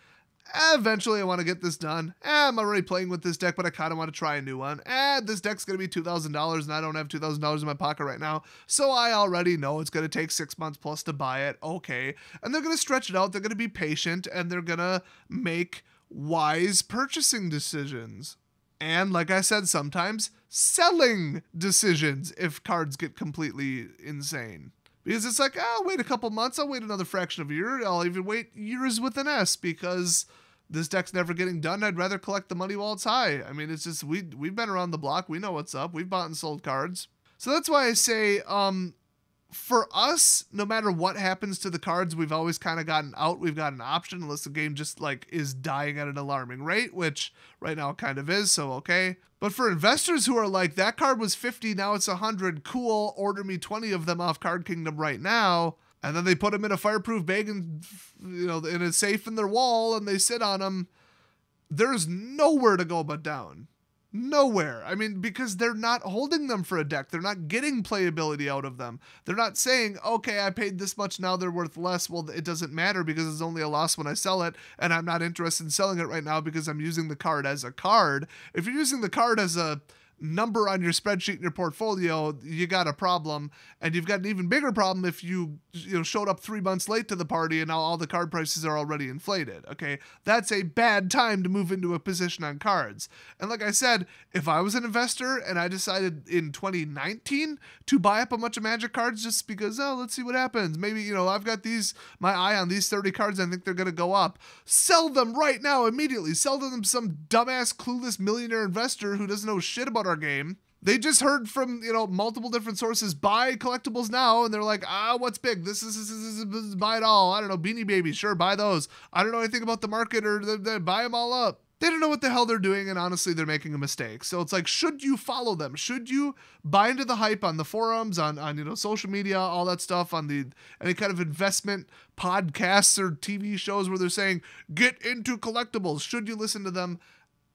Speaker 1: Eh, eventually I want to get this done. Eh, I'm already playing with this deck, but I kind of want to try a new one. Eh, this deck's going to be $2,000 and I don't have $2,000 in my pocket right now. So I already know it's going to take six months plus to buy it. Okay. And they're going to stretch it out. They're going to be patient and they're going to make wise purchasing decisions. And like I said, sometimes selling decisions if cards get completely insane because it's like I'll wait a couple months, I'll wait another fraction of a year, I'll even wait years with an S because this deck's never getting done. I'd rather collect the money while it's high. I mean, it's just we we've been around the block, we know what's up, we've bought and sold cards, so that's why I say um, for us, no matter what happens to the cards, we've always kind of gotten out. We've got an option unless the game just like is dying at an alarming rate, which right now kind of is. So, okay. But for investors who are like, that card was 50, now it's 100, cool, order me 20 of them off Card Kingdom right now. And then they put them in a fireproof bag and, you know, in a safe in their wall and they sit on them. There's nowhere to go but down nowhere. I mean, because they're not holding them for a deck. They're not getting playability out of them. They're not saying, okay, I paid this much, now they're worth less. Well, it doesn't matter because it's only a loss when I sell it, and I'm not interested in selling it right now because I'm using the card as a card. If you're using the card as a number on your spreadsheet in your portfolio, you got a problem. And you've got an even bigger problem if you you know showed up three months late to the party and all, all the card prices are already inflated. Okay. That's a bad time to move into a position on cards. And like I said, if I was an investor and I decided in 2019 to buy up a bunch of magic cards just because, oh, let's see what happens. Maybe, you know, I've got these my eye on these 30 cards, I think they're gonna go up. Sell them right now immediately. Sell them to some dumbass clueless millionaire investor who doesn't know shit about about our game. They just heard from you know multiple different sources buy collectibles now, and they're like, ah, what's big? This is, this is, this is buy it all. I don't know, Beanie Baby, sure, buy those. I don't know anything about the market or the, the, buy them all up. They don't know what the hell they're doing, and honestly, they're making a mistake. So it's like, should you follow them? Should you buy into the hype on the forums, on on you know social media, all that stuff, on the any kind of investment podcasts or TV shows where they're saying get into collectibles? Should you listen to them?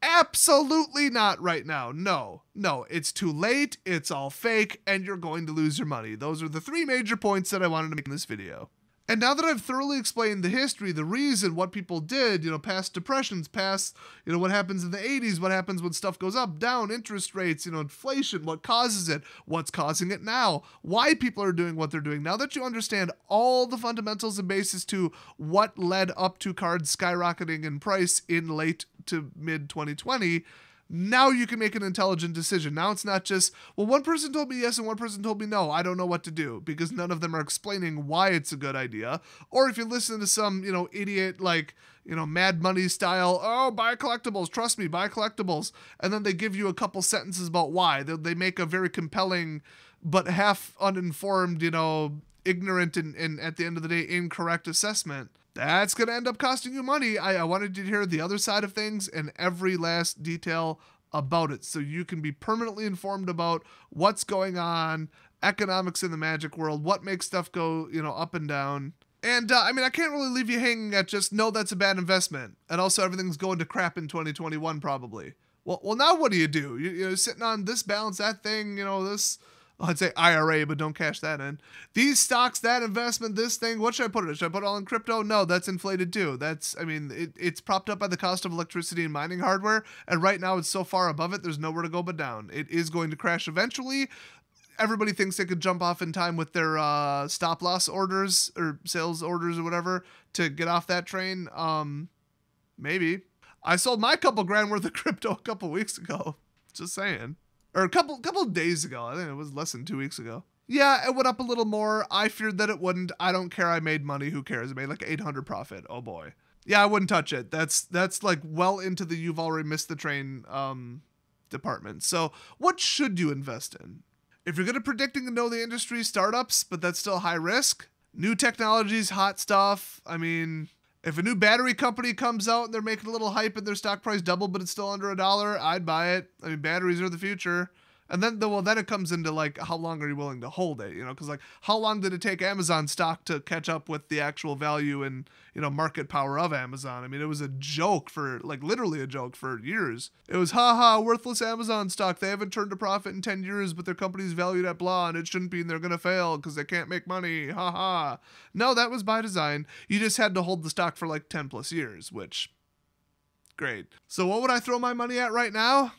Speaker 1: Absolutely not right now. No, no, it's too late, it's all fake, and you're going to lose your money. Those are the three major points that I wanted to make in this video. And now that I've thoroughly explained the history, the reason, what people did, you know, past depressions, past, you know, what happens in the 80s, what happens when stuff goes up, down, interest rates, you know, inflation, what causes it, what's causing it now, why people are doing what they're doing. Now that you understand all the fundamentals and basis to what led up to cards skyrocketing in price in late to mid 2020 now you can make an intelligent decision. Now it's not just, well, one person told me yes and one person told me no. I don't know what to do because none of them are explaining why it's a good idea. Or if you listen to some, you know, idiot like, you know, mad money style, oh, buy collectibles, trust me, buy collectibles. And then they give you a couple sentences about why. They, they make a very compelling but half uninformed, you know, ignorant and, and at the end of the day, incorrect assessment that's going to end up costing you money. I, I wanted to hear the other side of things and every last detail about it so you can be permanently informed about what's going on, economics in the magic world, what makes stuff go, you know, up and down. And uh, I mean, I can't really leave you hanging at just no, that's a bad investment. And also, everything's going to crap in 2021 probably. Well, well, now what do you do? You, are sitting on this balance, that thing, you know, this I'd say IRA, but don't cash that in. These stocks, that investment, this thing, what should I put it? Should I put it all in crypto? No, that's inflated too. That's, I mean, it, it's propped up by the cost of electricity and mining hardware. And right now it's so far above it, there's nowhere to go but down. It is going to crash eventually. Everybody thinks they could jump off in time with their uh, stop loss orders or sales orders or whatever to get off that train. Um, maybe. I sold my couple grand worth of crypto a couple weeks ago. Just saying or a couple couple days ago. I think it was less than two weeks ago. Yeah, it went up a little more. I feared that it wouldn't. I don't care. I made money. Who cares? I made like 800 profit. Oh boy. Yeah, I wouldn't touch it. That's that's like well into the you've already missed the train um, department. So what should you invest in? If you're good at predicting and know the industry startups, but that's still high risk, new technologies, hot stuff. I mean, if a new battery company comes out and they're making a little hype and their stock price double, but it's still under a dollar, I'd buy it. I mean, batteries are the future. And then, well, then it comes into like, how long are you willing to hold it? You know, because like, how long did it take Amazon stock to catch up with the actual value and, you know, market power of Amazon? I mean, it was a joke for, like, literally a joke for years. It was, haha, worthless Amazon stock. They haven't turned a profit in 10 years, but their company's valued at blah, and it shouldn't be, and they're going to fail because they can't make money. Haha. No, that was by design. You just had to hold the stock for like 10 plus years, which, great. So, what would I throw my money at right now?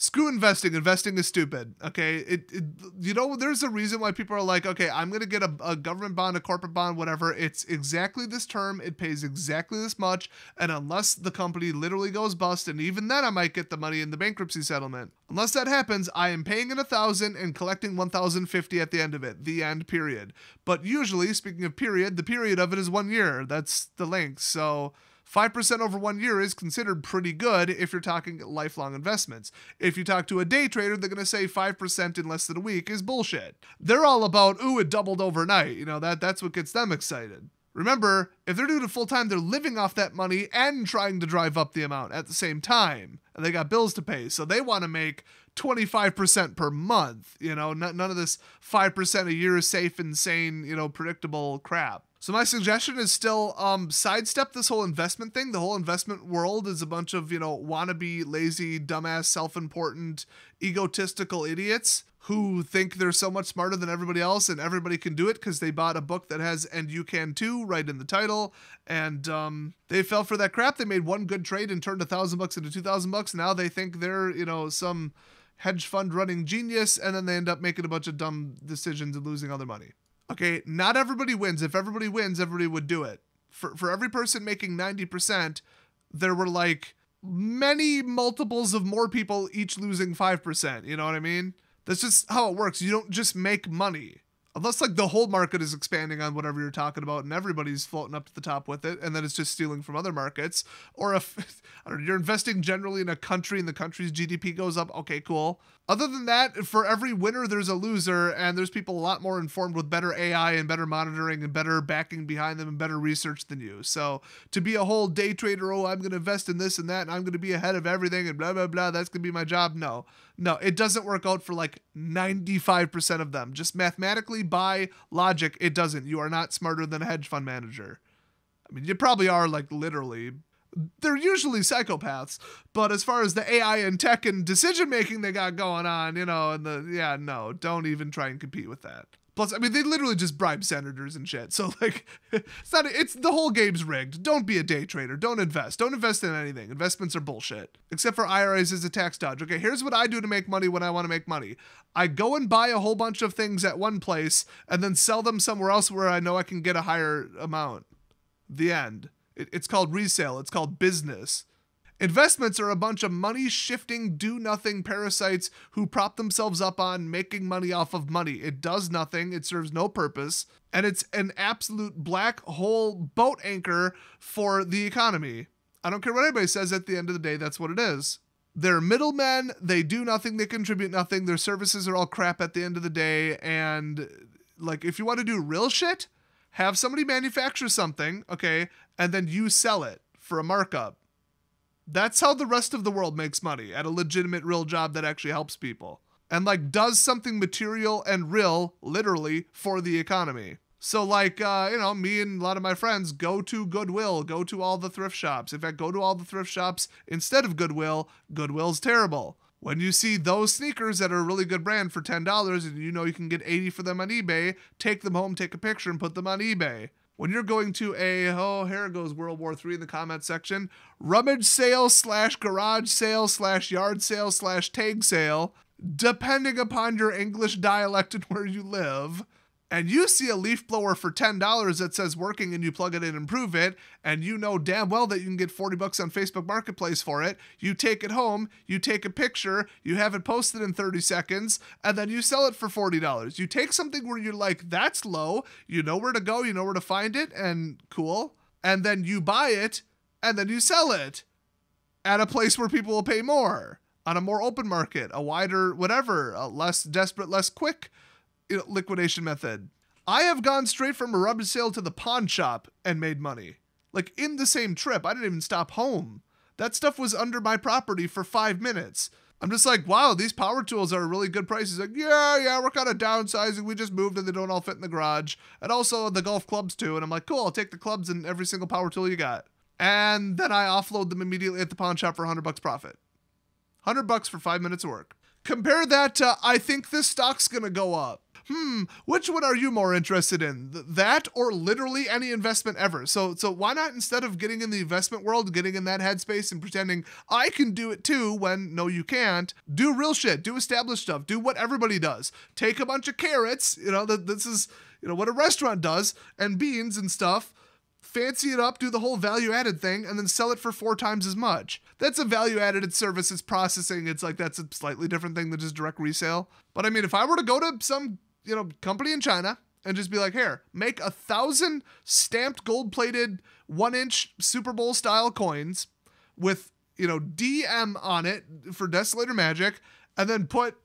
Speaker 1: screw investing. Investing is stupid. Okay, it, it you know there's a reason why people are like, okay, I'm gonna get a, a government bond, a corporate bond, whatever. It's exactly this term. It pays exactly this much, and unless the company literally goes bust, and even then I might get the money in the bankruptcy settlement. Unless that happens, I am paying in a thousand and collecting one thousand fifty at the end of it. The end. Period. But usually, speaking of period, the period of it is one year. That's the length. So. 5% over one year is considered pretty good if you're talking lifelong investments. If you talk to a day trader, they're going to say 5% in less than a week is bullshit. They're all about, ooh, it doubled overnight. You know, that, that's what gets them excited. Remember, if they're doing it full time, they're living off that money and trying to drive up the amount at the same time. And they got bills to pay, so they want to make 25% per month. You know, none of this 5% a year safe, insane, you know, predictable crap. So my suggestion is still um, sidestep this whole investment thing. The whole investment world is a bunch of you know wannabe, lazy, dumbass, self-important, egotistical idiots who think they're so much smarter than everybody else and everybody can do it because they bought a book that has and you can too right in the title and um, they fell for that crap they made one good trade and turned a thousand bucks into two thousand bucks now they think they're you know some hedge fund running genius and then they end up making a bunch of dumb decisions and losing all their money Okay, not everybody wins. If everybody wins, everybody would do it. For for every person making 90%, there were like many multiples of more people each losing 5%, you know what I mean? That's just how it works. You don't just make money. Unless like the whole market is expanding on whatever you're talking about and everybody's floating up to the top with it and then it's just stealing from other markets or if know, you're investing generally in a country and the country's GDP goes up, okay, cool. Other than that, for every winner there's a loser and there's people a lot more informed with better AI and better monitoring and better backing behind them and better research than you. So to be a whole day trader, oh, I'm going to invest in this and that and I'm going to be ahead of everything and blah blah blah, that's going to be my job. No. No, it doesn't work out for like 95% of them. Just mathematically, by logic, it doesn't. You are not smarter than a hedge fund manager. I mean, you probably are, like, literally. They're usually psychopaths, but as far as the AI and tech and decision making they got going on, you know, and the, yeah, no, don't even try and compete with that. Plus, I mean, they literally just bribe senators and shit. So like, it's not. It's the whole game's rigged. Don't be a day trader. Don't invest. Don't invest in anything. Investments are bullshit. Except for IRAs is a tax dodge. Okay, here's what I do to make money when I want to make money. I go and buy a whole bunch of things at one place and then sell them somewhere else where I know I can get a higher amount. The end. It, it's called resale. It's called business. Investments are a bunch of money shifting, do nothing parasites who prop themselves up on making money off of money. It does nothing, it serves no purpose, and it's an absolute black hole boat anchor for the economy. I don't care what anybody says at the end of the day, that's what it is. They're middlemen, they do nothing, they contribute nothing, their services are all crap at the end of the day, and like if you want to do real shit, have somebody manufacture something, okay, and then you sell it for a markup that's how the rest of the world makes money at a legitimate real job that actually helps people and like does something material and real, literally, for the economy. So like, uh, you know, me and a lot of my friends go to Goodwill, go to all the thrift shops. In fact, go to all the thrift shops instead of Goodwill. Goodwill's terrible. When you see those sneakers that are a really good brand for $10 and you know you can get 80 for them on eBay, take them home, take a picture and put them on eBay when you're going to a oh here goes World War III in the comment section rummage sale slash garage sale slash yard sale slash tag sale, depending upon your English dialect and where you live and you see a leaf blower for $10 that says working and you plug it in and improve it, and you know damn well that you can get 40 bucks on Facebook Marketplace for it, you take it home, you take a picture, you have it posted in 30 seconds, and then you sell it for $40. You take something where you're like, that's low, you know where to go, you know where to find it, and cool, and then you buy it, and then you sell it at a place where people will pay more. On a more open market, a wider, whatever, a less desperate, less quick liquidation method. I have gone straight from a rubber sale to the pawn shop and made money. Like in the same trip, I didn't even stop home. That stuff was under my property for five minutes. I'm just like, wow, these power tools are really good prices. Like, yeah, yeah, we're kind of downsizing. We just moved and they don't all fit in the garage. And also the golf clubs too. And I'm like, cool, I'll take the clubs and every single power tool you got. And then I offload them immediately at the pawn shop for 100 bucks profit. 100 bucks for five minutes of work. Compare that to, I think this stock's going to go up hmm, which one are you more interested in? That or literally any investment ever? So so why not instead of getting in the investment world, getting in that headspace and pretending I can do it too when no you can't. Do real shit, do established stuff, do what everybody does. Take a bunch of carrots, you know, th- this is you know what a restaurant does and beans and stuff fancy it up, do the whole value added thing, and then sell it for four times as much. That's a value added service. It's processing. It's like that's a slightly different thing than just direct resale. But I mean, if I were to go to some you know, company in China and just be like, here, make a thousand stamped gold plated one inch Super Bowl style coins with, you know, DM on it for Desolator Magic, and then put,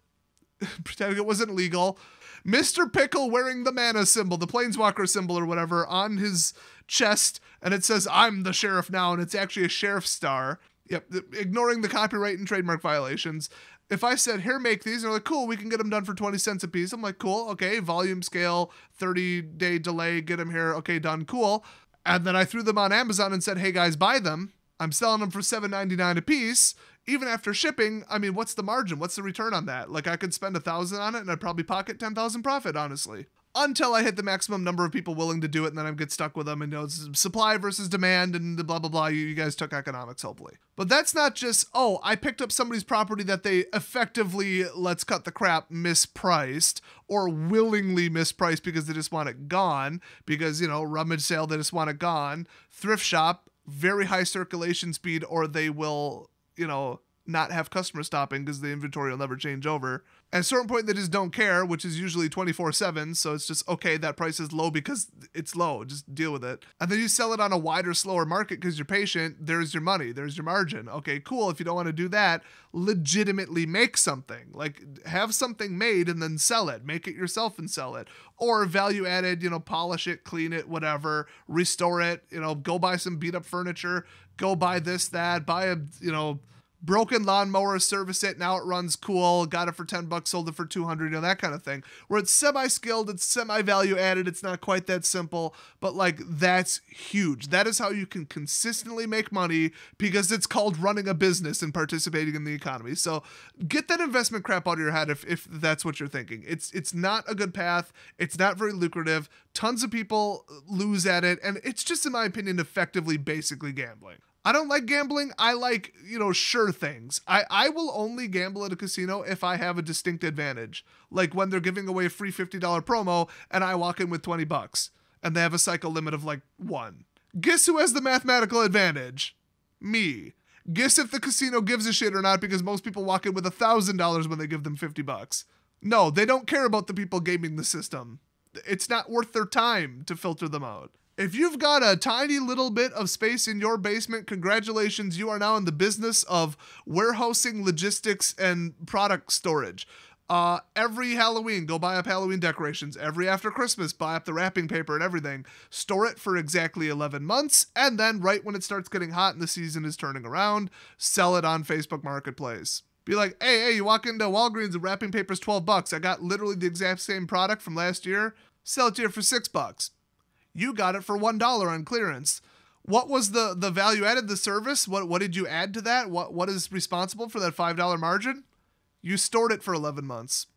Speaker 1: pretending it wasn't legal, Mr. Pickle wearing the mana symbol, the planeswalker symbol or whatever, on his chest, and it says, I'm the sheriff now, and it's actually a sheriff star. Yep, ignoring the copyright and trademark violations if I said, here, make these, and they're like, cool, we can get them done for 20 cents a piece. I'm like, cool, okay, volume scale, 30 day delay, get them here, okay, done, cool. And then I threw them on Amazon and said, hey guys, buy them. I'm selling them for 7.99 a piece. Even after shipping, I mean, what's the margin? What's the return on that? Like, I could spend a thousand on it and I'd probably pocket 10,000 profit, honestly until I hit the maximum number of people willing to do it, and then I get stuck with them. And you know, supply versus demand, and blah blah blah. You, you guys took economics, hopefully. But that's not just oh, I picked up somebody's property that they effectively let's cut the crap mispriced or willingly mispriced because they just want it gone because you know rummage sale they just want it gone. Thrift shop very high circulation speed, or they will you know not have customers stopping because the inventory will never change over. At a certain point, they just don't care, which is usually 24 7. So it's just, okay, that price is low because it's low. Just deal with it. And then you sell it on a wider, slower market because you're patient. There's your money, there's your margin. Okay, cool. If you don't want to do that, legitimately make something. Like have something made and then sell it. Make it yourself and sell it. Or value added, you know, polish it, clean it, whatever, restore it, you know, go buy some beat up furniture, go buy this, that, buy a, you know, broken lawnmower, service it, now it runs cool, got it for 10 bucks, sold it for 200, you know, that kind of thing. Where it's semi skilled, it's semi value added, it's not quite that simple, but like that's huge. That is how you can consistently make money because it's called running a business and participating in the economy. So get that investment crap out of your head if, if that's what you're thinking. It's it's not a good path, it's not very lucrative. Tons of people lose at it, and it's just, in my opinion, effectively basically gambling. I don't like gambling. I like, you know, sure things. I, I will only gamble at a casino if I have a distinct advantage. Like when they're giving away a free $50 promo and I walk in with 20 bucks and they have a cycle limit of like one. Guess who has the mathematical advantage? Me. Guess if the casino gives a shit or not because most people walk in with a $1,000 when they give them 50 bucks. No, they don't care about the people gaming the system. It's not worth their time to filter them out. If you've got a tiny little bit of space in your basement, congratulations, you are now in the business of warehousing logistics and product storage. Uh, every Halloween, go buy up Halloween decorations. Every after Christmas, buy up the wrapping paper and everything. Store it for exactly 11 months, and then right when it starts getting hot and the season is turning around, sell it on Facebook Marketplace. Be like, hey, hey, you walk into Walgreens and wrapping paper's 12 bucks. I got literally the exact same product from last year. Sell it to you for six bucks. You got it for one dollar on clearance. What was the the value added the service? What what did you add to that? What what is responsible for that five dollar margin? You stored it for eleven months.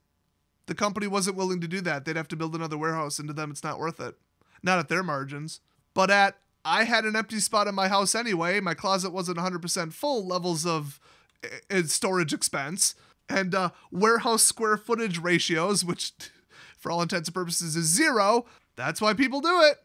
Speaker 1: The company wasn't willing to do that. They'd have to build another warehouse, and to them, it's not worth it. Not at their margins, but at I had an empty spot in my house anyway. My closet wasn't 100% full levels of eh, eh, storage expense and uh, warehouse square footage ratios, which for all intents and purposes is zero. That's why people do it.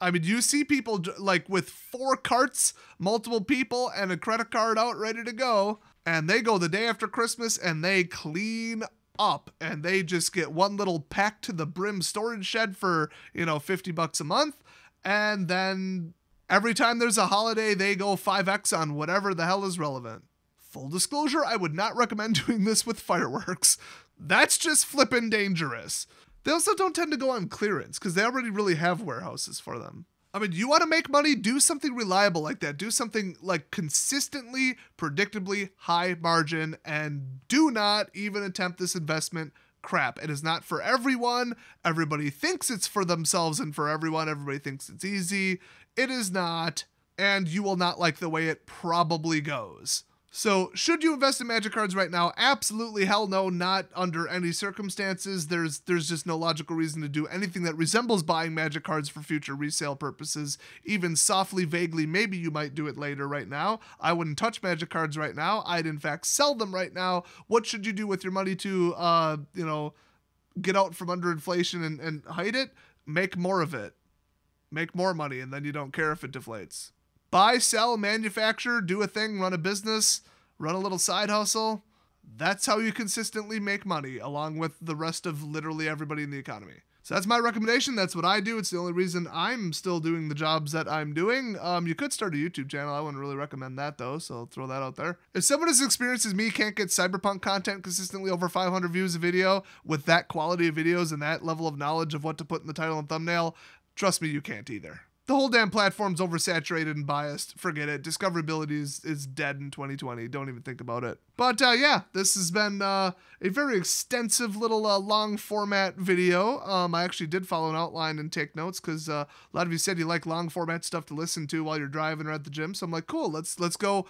Speaker 1: I mean, you see people like with four carts, multiple people, and a credit card out ready to go, and they go the day after Christmas and they clean up and they just get one little pack to the brim storage shed for, you know, 50 bucks a month. And then every time there's a holiday, they go 5x on whatever the hell is relevant. Full disclosure, I would not recommend doing this with fireworks. That's just flippin' dangerous. They also don't tend to go on clearance because they already really have warehouses for them. I mean, you want to make money, do something reliable like that. Do something like consistently, predictably high margin, and do not even attempt this investment crap. It is not for everyone. Everybody thinks it's for themselves and for everyone. Everybody thinks it's easy. It is not, and you will not like the way it probably goes. So, should you invest in Magic cards right now? Absolutely, hell no, not under any circumstances. There's there's just no logical reason to do anything that resembles buying Magic cards for future resale purposes. Even softly, vaguely, maybe you might do it later. Right now, I wouldn't touch Magic cards right now. I'd in fact sell them right now. What should you do with your money to, uh, you know, get out from under inflation and, and hide it? Make more of it. Make more money, and then you don't care if it deflates buy, sell, manufacture, do a thing, run a business, run a little side hustle. That's how you consistently make money along with the rest of literally everybody in the economy. So that's my recommendation. That's what I do. It's the only reason I'm still doing the jobs that I'm doing. Um, you could start a YouTube channel. I wouldn't really recommend that though, so I'll throw that out there. If someone as experienced as me can't get cyberpunk content consistently over 500 views a video with that quality of videos and that level of knowledge of what to put in the title and thumbnail, trust me, you can't either the whole damn platform's oversaturated and biased. Forget it. Discoverability is, is dead in 2020. Don't even think about it. But uh, yeah, this has been uh, a very extensive little uh, long format video. Um, I actually did follow an outline and take notes because uh, a lot of you said you like long format stuff to listen to while you're driving or at the gym. So I'm like, cool. Let's let's go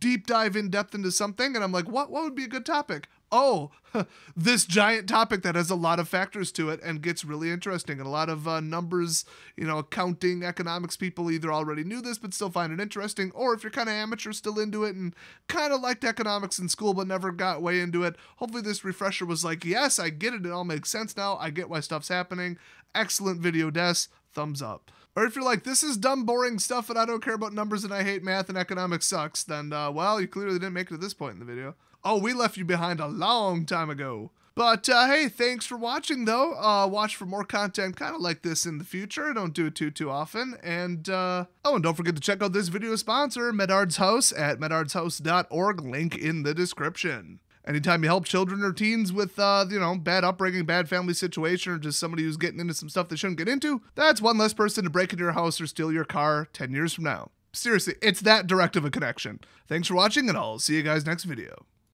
Speaker 1: deep dive in depth into something, and I'm like, what what would be a good topic? Oh, this giant topic that has a lot of factors to it and gets really interesting. And a lot of uh, numbers, you know, accounting, economics people either already knew this but still find it interesting, or if you're kind of amateur, still into it and kind of liked economics in school but never got way into it. Hopefully, this refresher was like, yes, I get it. It all makes sense now. I get why stuff's happening. Excellent video, Des. Thumbs up. Or if you're like, this is dumb, boring stuff, and I don't care about numbers and I hate math and economics sucks, then, uh, well, you clearly didn't make it to this point in the video. Oh, we left you behind a long time ago. But uh, hey, thanks for watching though. Uh, watch for more content kind of like this in the future. I don't do it too too often. And uh, oh, and don't forget to check out this video sponsor, Medard's House at medard'shouse.org. Link in the description anytime you help children or teens with uh, you know bad upbringing bad family situation or just somebody who's getting into some stuff they shouldn't get into that's one less person to break into your house or steal your car 10 years from now seriously it's that direct of a connection thanks for watching and i'll see you guys next video